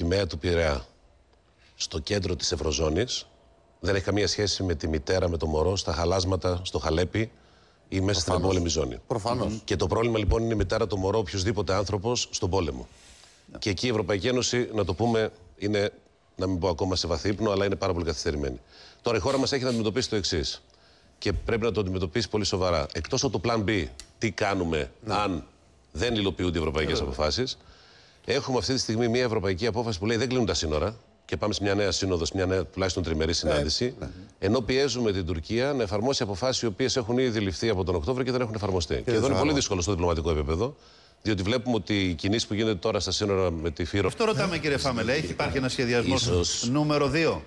Η μέρα του Πειραιά στο κέντρο της Ευρωζώνης δεν έχει καμία σχέση με τη μητέρα, με το μωρό, στα χαλάσματα, στο χαλέπι ή μέσα στην εμπόλεμη ζώνη. Προφανώς. Και το πρόβλημα λοιπόν είναι η μητέρα, το μωρό, οποιοδήποτε άνθρωπος στον πόλεμο. Ναι. Και εκεί η Ευρωπαϊκή Ένωση, να το πούμε, είναι, να μην πω ακόμα σε βαθύπνο, αλλά είναι πάρα πολύ καθυστερημένη. Τώρα η χώρα μας έχει να αντιμετωπίσει το εξής. Και πρέπει να το αντιμετωπίσει πολύ σοβαρά. Εκτός από το Plan B, τι κάνουμε ναι. αν δεν υλοποιούνται οι ευρωπαϊκές αποφάσεις, Έχουμε αυτή τη στιγμή μια ευρωπαϊκή απόφαση που λέει δεν κλείνουν τα σύνορα και πάμε σε μια νέα σύνοδος, μια νέα τουλάχιστον τριμερή συνάντηση. Ναι. Ενώ πιέζουμε την Τουρκία να εφαρμόσει αποφάσεις οι οποίες έχουν ήδη ληφθεί από τον Οκτώβριο και δεν έχουν εφαρμοστεί. Και, εδώ είναι πολύ δύσκολο στο διπλωματικό επίπεδο. Διότι βλέπουμε ότι οι κινήσεις που γίνεται τώρα στα σύνορα με τη Φύρο. Αυτό ρωτάμε, κύριε Φάμελε, έχει υπάρχει ένα σχεδιασμός ίσως... νούμερο 2.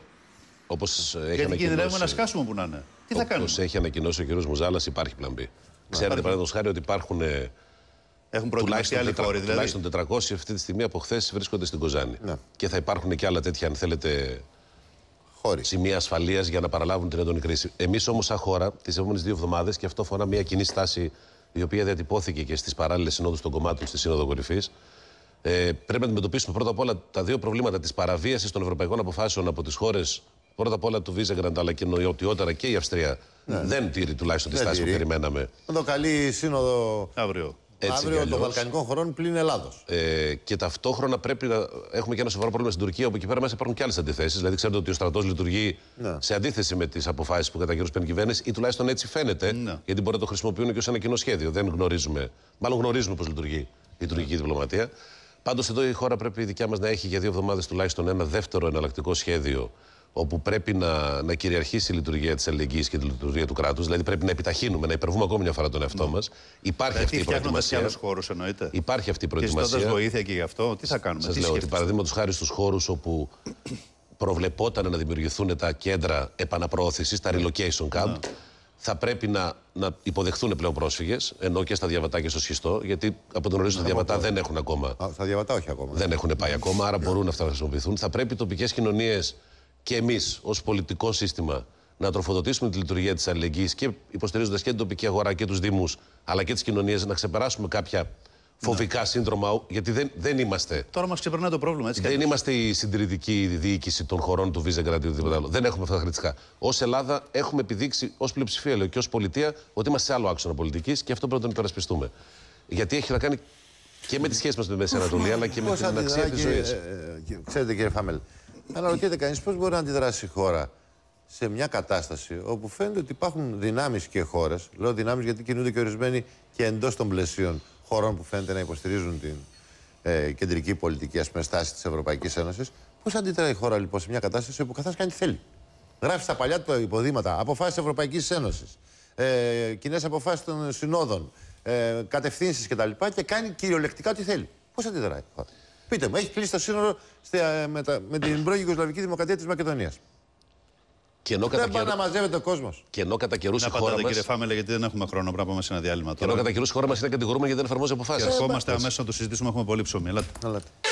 Όπως έχει Γιατί ανακοινώσει. να σκάσουμε που να είναι. Τι θα κάνουμε. Όπω έχει ανακοινώσει ο κ. Μουζάλας, υπάρχει πλαμπή. Ξέρετε, παραδείγματος χάρη, ότι υπάρχουν ε, έχουν προετοιμαστεί άλλοι χώροι. Δηλαδή. Τουλάχιστον 400 αυτή τη στιγμή από χθες βρίσκονται στην Κοζάνη. Ναι. Και θα υπάρχουν και άλλα τέτοια, αν θέλετε, σημεία ασφαλείας για να παραλάβουν την έντονη κρίση. Εμείς όμως, σαν χώρα, τις επόμενες δύο εβδομάδες, και αυτό φορά μια κοινή στάση η οποία διατυπώθηκε και στις παράλληλες συνόδους των κομμάτων στη Σύνοδο Κορυφής. Ε, πρέπει να αντιμετωπίσουμε πρώτα απ' όλα τα δύο προβλήματα της παραβίασης των ευρωπαϊκών αποφάσεων από τις χώρες πρώτα απ' όλα του Βίζεγκραντ, αλλά και νοιότερα και η Αυστρία ναι. δεν τήρει τουλάχιστον τη στάση που περιμέναμε. Εδώ καλή σύνοδο αύριο. Έτσι Αύριο των Βαλκανικών χωρών πλην Ελλάδος. Ε, και ταυτόχρονα πρέπει να έχουμε και ένα σοβαρό πρόβλημα στην Τουρκία, όπου εκεί πέρα μέσα υπάρχουν και άλλες αντιθέσεις. Δηλαδή, ξέρετε ότι ο στρατός λειτουργεί ναι. σε αντίθεση με τις αποφάσεις που κατά καιρούς παίρνει κυβέρνηση, ή τουλάχιστον έτσι φαίνεται, ναι. γιατί μπορεί να το χρησιμοποιούν και ως ένα κοινό σχέδιο. Δεν γνωρίζουμε, μάλλον γνωρίζουμε πώς λειτουργεί η τουρκική ναι. διπλωματία. Πάντως, εδώ η χώρα πρέπει η δικιά μας να έχει για δύο εβδομάδες τουλάχιστον ένα δεύτερο εναλλακτικό σχέδιο όπου πρέπει να, να κυριαρχήσει η λειτουργία της αλληλεγγύης και τη λειτουργία του κράτους, δηλαδή πρέπει να επιταχύνουμε, να υπερβούμε ακόμη μια φορά τον εαυτό ναι. μας. Υπάρχει δηλαδή, αυτή η προετοιμασία. Υπάρχει χώρους, εννοείται. Υπάρχει αυτή η προετοιμασία. Και βοήθεια και γι' αυτό, τι θα κάνουμε. Σας λέω ότι παραδείγματος χάρη στους χώρους όπου προβλεπόταν να δημιουργηθούν τα κέντρα επαναπροώθησης, τα ναι. relocation camp, ναι. θα πρέπει να, να υποδεχθούν πλέον πρόσφυγες, ενώ και στα διαβατά και στο σχιστό, γιατί από τον ορίζοντα διαβατά δεν έχουν ακόμα. Α, στα διαβατά όχι ακόμα. Δεν έχουν πάει ακόμα, άρα μπορούν αυτά να χρησιμοποιηθούν. Θα πρέπει τοπικές κοινωνίες και εμείς ως πολιτικό σύστημα να τροφοδοτήσουμε τη λειτουργία της αλληλεγγύης και υποστηρίζοντας και την τοπική αγορά και τους Δήμους, αλλά και τις κοινωνίες, να ξεπεράσουμε κάποια φοβικά ναι. σύντρομα, γιατί δεν, δεν είμαστε. Τώρα μας ξεπερνά το πρόβλημα, έτσι. Δεν είμαστε η συντηρητική διοίκηση των χωρών του Βίζεγκραντ ή οτιδήποτε άλλο. Δεν έχουμε αυτά τα χρητικά. Ως Ελλάδα έχουμε επιδείξει ως πλειοψηφία λέω, και ως πολιτεία ότι είμαστε σε άλλο άξονα πολιτικής και αυτό πρέπει να τον υπερασπιστούμε. Γιατί έχει να κάνει και με τη σχέση μας με την Μέση Ανατολή, αλλά και με την αξία τη ζωής. Ε, ε, ε, ξέρετε, κύριε Φάμελ, αλλά ρωτιέται κανείς πώς μπορεί να αντιδράσει η χώρα σε μια κατάσταση όπου φαίνεται ότι υπάρχουν δυνάμεις και χώρες. Λέω δυνάμεις γιατί κινούνται και ορισμένοι και εντός των πλαισίων χωρών που φαίνεται να υποστηρίζουν την ε, κεντρική πολιτική ας πούμε, στάση της Ευρωπαϊκής Ένωσης. Πώς αντιδράει η χώρα λοιπόν σε μια κατάσταση όπου καθένας κάνει θέλει. Γράφει στα παλιά του υποδήματα αποφάσεις Ευρωπαϊκής Ένωσης, ε, κοινές αποφάσεις των συνόδων, ε, κατευθύνσεις κτλ. Και, και κάνει κυριολεκτικά ό,τι θέλει. Πώς αντιδράει η χώρα. Πείτε μου, έχεις κλείσει το σύνορο ε, με, με την πρώην Ιγκοσλαβική Δημοκρατία της Μακεδονίας. δεν πάει να μαζεύεται ο κόσμος. Και ενώ κατά καιρούς η χώρα κύριε Φάμελε, γιατί δεν έχουμε χρόνο, πρέπει να πάμε σε ένα διάλειμμα τώρα. Και ενώ κατά καιρούς η χώρα μας είναι κατηγορούμενη γιατί δεν εφαρμόζει αποφάσεις. Ερχόμαστε αμέσως να το συζητήσουμε, έχουμε πολύ ψωμί. Ελάτε.